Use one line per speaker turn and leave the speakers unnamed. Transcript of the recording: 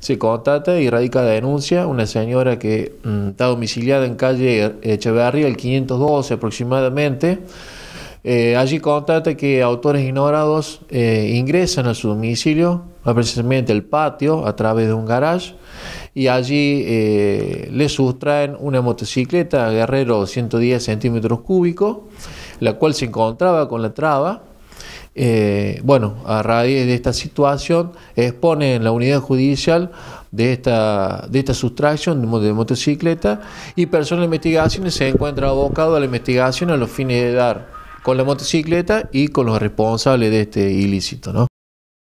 se contata y radica la denuncia. Una señora que mm, está domiciliada en calle Echeverría, el 512 aproximadamente. Eh, allí constata que autores ignorados eh, ingresan a su domicilio, precisamente el patio, a través de un garage, y allí eh, le sustraen una motocicleta Guerrero 110 centímetros cúbicos, la cual se encontraba con la traba eh, bueno, a raíz de esta situación, expone en la unidad judicial de esta, de esta sustracción de motocicleta y personal de investigación se encuentra abocado a la investigación a los fines de dar con la motocicleta y con los responsables de este ilícito. ¿no?